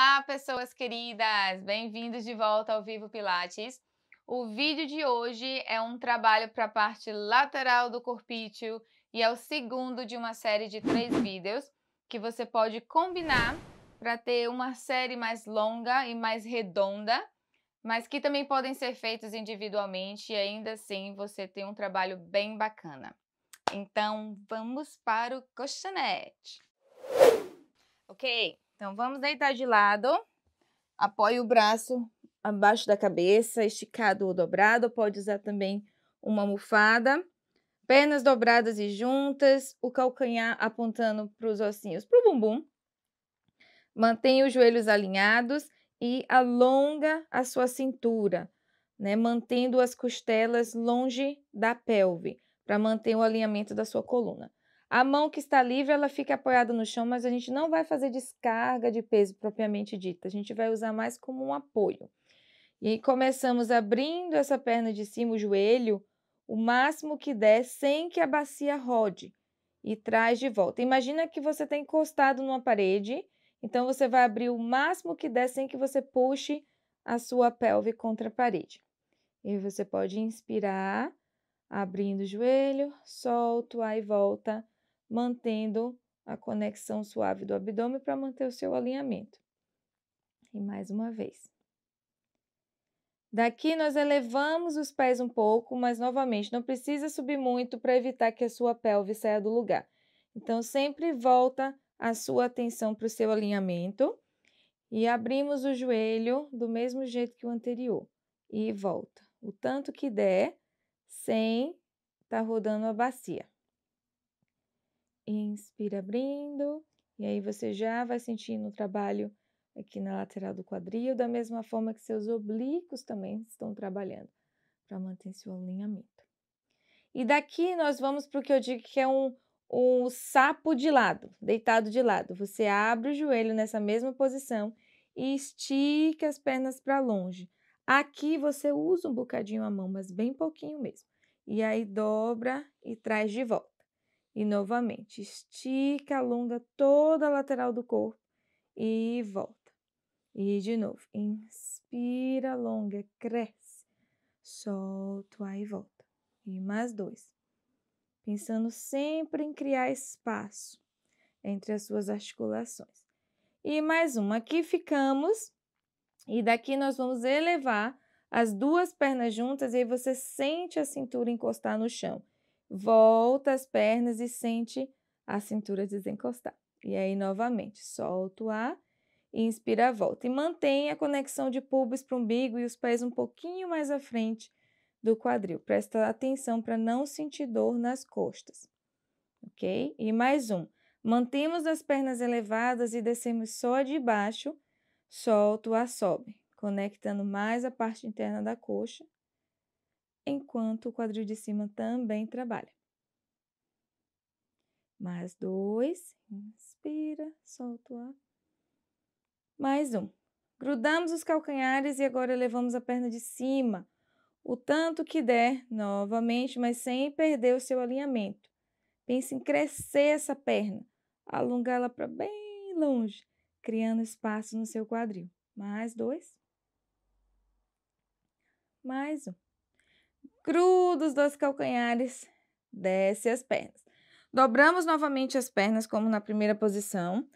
Olá, pessoas queridas! Bem-vindos de volta ao Vivo Pilates. O vídeo de hoje é um trabalho para a parte lateral do corpício e é o segundo de uma série de três vídeos que você pode combinar para ter uma série mais longa e mais redonda, mas que também podem ser feitos individualmente e ainda assim você tem um trabalho bem bacana. Então, vamos para o colchonete. Ok, então, vamos deitar de lado. Apoie o braço abaixo da cabeça, esticado ou dobrado. Pode usar também uma almofada. Pernas dobradas e juntas, o calcanhar apontando para os ossinhos, para o bumbum. Mantenha os joelhos alinhados e alonga a sua cintura, né? Mantendo as costelas longe da pelve, para manter o alinhamento da sua coluna. A mão que está livre, ela fica apoiada no chão, mas a gente não vai fazer descarga de peso propriamente dita. A gente vai usar mais como um apoio. E começamos abrindo essa perna de cima, o joelho, o máximo que der, sem que a bacia rode e traz de volta. Imagina que você está encostado numa parede, então você vai abrir o máximo que der sem que você puxe a sua pelve contra a parede. E você pode inspirar, abrindo o joelho, solto, aí volta, mantendo a conexão suave do abdômen para manter o seu alinhamento. E mais uma vez. Daqui nós elevamos os pés um pouco, mas novamente não precisa subir muito para evitar que a sua pelve saia do lugar. Então sempre volta a sua atenção para o seu alinhamento e abrimos o joelho do mesmo jeito que o anterior e volta o tanto que der sem estar tá rodando a bacia. Inspira abrindo. E aí você já vai sentindo o trabalho aqui na lateral do quadril, da mesma forma que seus oblíquos também estão trabalhando para manter seu alinhamento. E daqui nós vamos para o que eu digo que é um, um sapo de lado, deitado de lado. Você abre o joelho nessa mesma posição e estica as pernas para longe. Aqui você usa um bocadinho a mão, mas bem pouquinho mesmo. E aí dobra e traz de volta. E novamente, estica, alonga toda a lateral do corpo e volta. E de novo, inspira, alonga, cresce, solta o ar e volta. E mais dois. Pensando sempre em criar espaço entre as suas articulações. E mais uma. Aqui ficamos. E daqui nós vamos elevar as duas pernas juntas e aí você sente a cintura encostar no chão. Volta as pernas e sente a cintura desencostar. E aí, novamente, solta o ar, inspira, volta. E mantém a conexão de pubis para o umbigo e os pés um pouquinho mais à frente do quadril. Presta atenção para não sentir dor nas costas. Ok? E mais um. Mantemos as pernas elevadas e descemos só de baixo. Solta o ar, sobe. Conectando mais a parte interna da coxa enquanto o quadril de cima também trabalha. Mais dois, inspira, solta o ar. Mais um. Grudamos os calcanhares e agora levamos a perna de cima, o tanto que der, novamente, mas sem perder o seu alinhamento. Pense em crescer essa perna, alongá-la para bem longe, criando espaço no seu quadril. Mais dois. Mais um cru dos dois calcanhares, desce as pernas. Dobramos novamente as pernas como na primeira posição,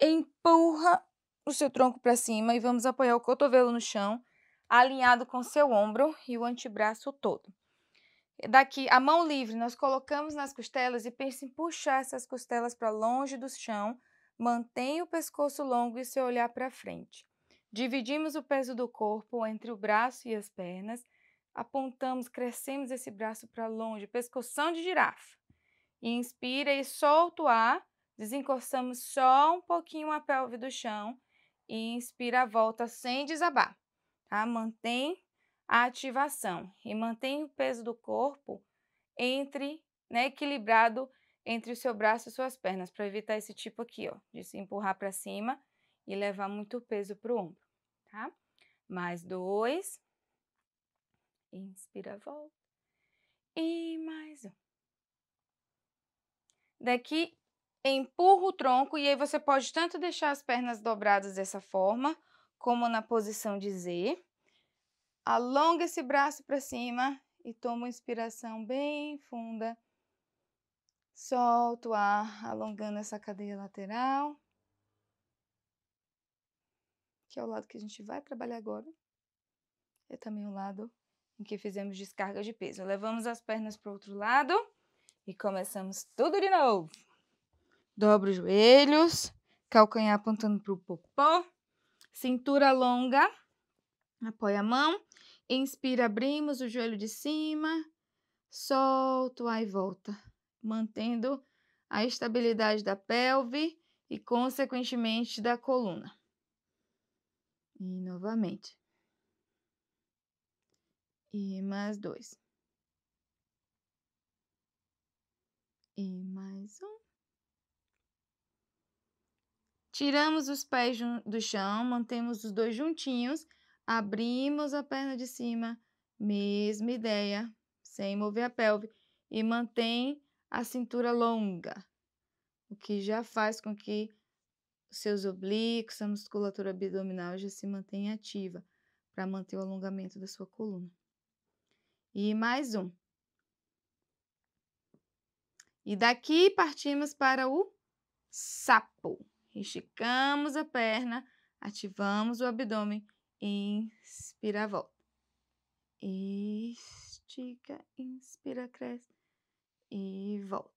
empurra o seu tronco para cima e vamos apoiar o cotovelo no chão, alinhado com seu ombro e o antebraço todo. Daqui, a mão livre, nós colocamos nas costelas e pensa em puxar essas costelas para longe do chão, mantém o pescoço longo e seu olhar para frente. Dividimos o peso do corpo entre o braço e as pernas apontamos, crescemos esse braço para longe, pescoção de girafa. Inspira e solta o ar, Desencorçamos só um pouquinho a pelve do chão e inspira, volta sem desabar, tá? Mantém a ativação e mantém o peso do corpo entre, né, equilibrado entre o seu braço e suas pernas, para evitar esse tipo aqui, ó, de se empurrar para cima e levar muito peso para o ombro, tá? Mais dois, Inspira, volta. E mais um. Daqui, empurra o tronco e aí você pode tanto deixar as pernas dobradas dessa forma, como na posição de Z. Alonga esse braço para cima e toma uma inspiração bem funda. Solta o ar, alongando essa cadeia lateral. Que é o lado que a gente vai trabalhar agora. É também o lado em que fizemos descarga de peso. Levamos as pernas para o outro lado e começamos tudo de novo. Dobro os joelhos, calcanhar apontando para o popó, cintura longa, apoia a mão, inspira, abrimos o joelho de cima, solto, aí volta, mantendo a estabilidade da pelve e, consequentemente, da coluna. E novamente e mais dois. E mais um. Tiramos os pés do chão, mantemos os dois juntinhos, abrimos a perna de cima, mesma ideia, sem mover a pelve, e mantém a cintura longa, o que já faz com que seus oblíquos, a musculatura abdominal já se mantenha ativa para manter o alongamento da sua coluna e mais um. E daqui partimos para o sapo. Esticamos a perna, ativamos o abdômen, inspira, volta. Estica, inspira, cresce e volta.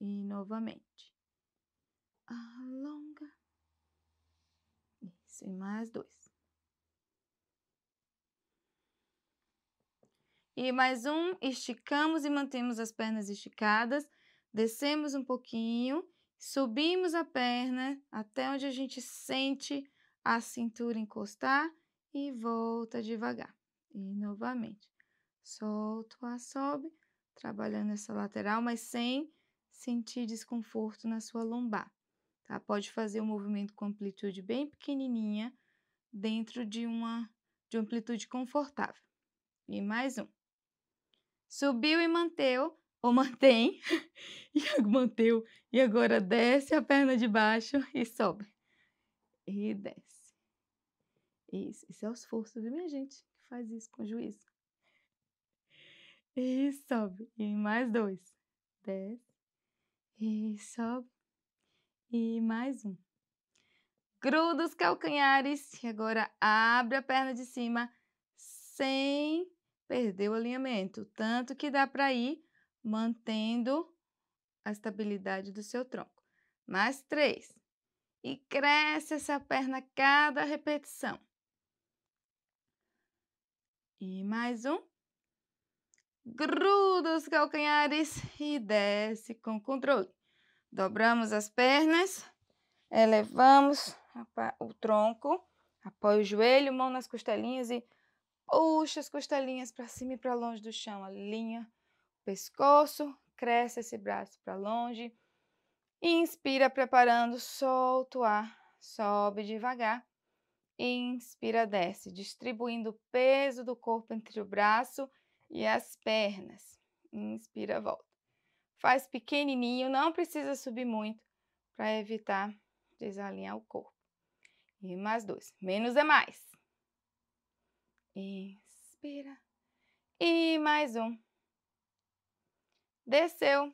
E novamente. Alonga. Isso, e mais dois. E mais um, esticamos e mantemos as pernas esticadas, descemos um pouquinho, subimos a perna até onde a gente sente a cintura encostar e volta devagar. E novamente, solto, a sobe, trabalhando essa lateral, mas sem sentir desconforto na sua lombar. Tá? Pode fazer o um movimento com amplitude bem pequenininha, dentro de uma de amplitude confortável. E mais um. Subiu e manteu, ou mantém, e manteu, e agora desce a perna de baixo e sobe. E desce. Isso, isso é o esforço, viu, minha gente? Que faz isso com juízo. E sobe. E mais dois. Desce. E sobe. E mais um. Gruda os calcanhares. E agora abre a perna de cima sem perdeu o alinhamento, tanto que dá para ir mantendo a estabilidade do seu tronco. Mais três. E cresce essa perna a cada repetição. E mais um. Gruda os calcanhares e desce com controle. Dobramos as pernas, elevamos o tronco, apoia o joelho, mão nas costelinhas e Puxa as costelinhas para cima e para longe do chão. Alinha o pescoço, cresce esse braço para longe. Inspira, preparando, solta o ar, sobe devagar. Inspira, desce, distribuindo o peso do corpo entre o braço e as pernas. Inspira, volta. Faz pequenininho, não precisa subir muito para evitar desalinhar o corpo. E mais dois. Menos é mais. Inspira. E mais um. Desceu.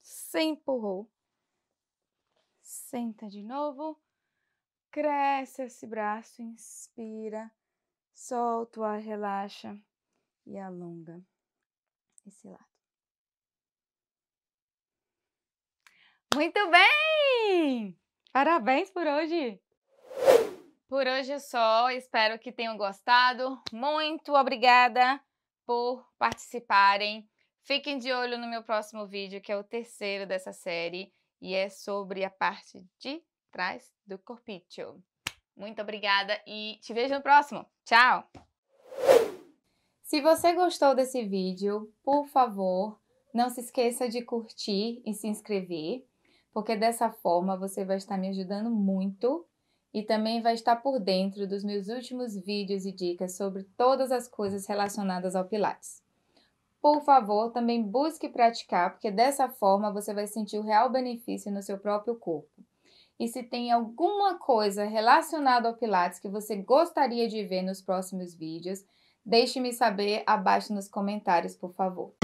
Se empurrou. Senta de novo. Cresce esse braço. Inspira. Solta o ar, relaxa. E alonga esse lado. Muito bem! Parabéns por hoje! Por hoje é só, espero que tenham gostado. Muito obrigada por participarem. Fiquem de olho no meu próximo vídeo, que é o terceiro dessa série, e é sobre a parte de trás do corpício. Muito obrigada e te vejo no próximo. Tchau! Se você gostou desse vídeo, por favor, não se esqueça de curtir e se inscrever, porque dessa forma você vai estar me ajudando muito e também vai estar por dentro dos meus últimos vídeos e dicas sobre todas as coisas relacionadas ao Pilates. Por favor, também busque praticar, porque dessa forma você vai sentir o real benefício no seu próprio corpo. E se tem alguma coisa relacionada ao Pilates que você gostaria de ver nos próximos vídeos, deixe-me saber abaixo nos comentários, por favor.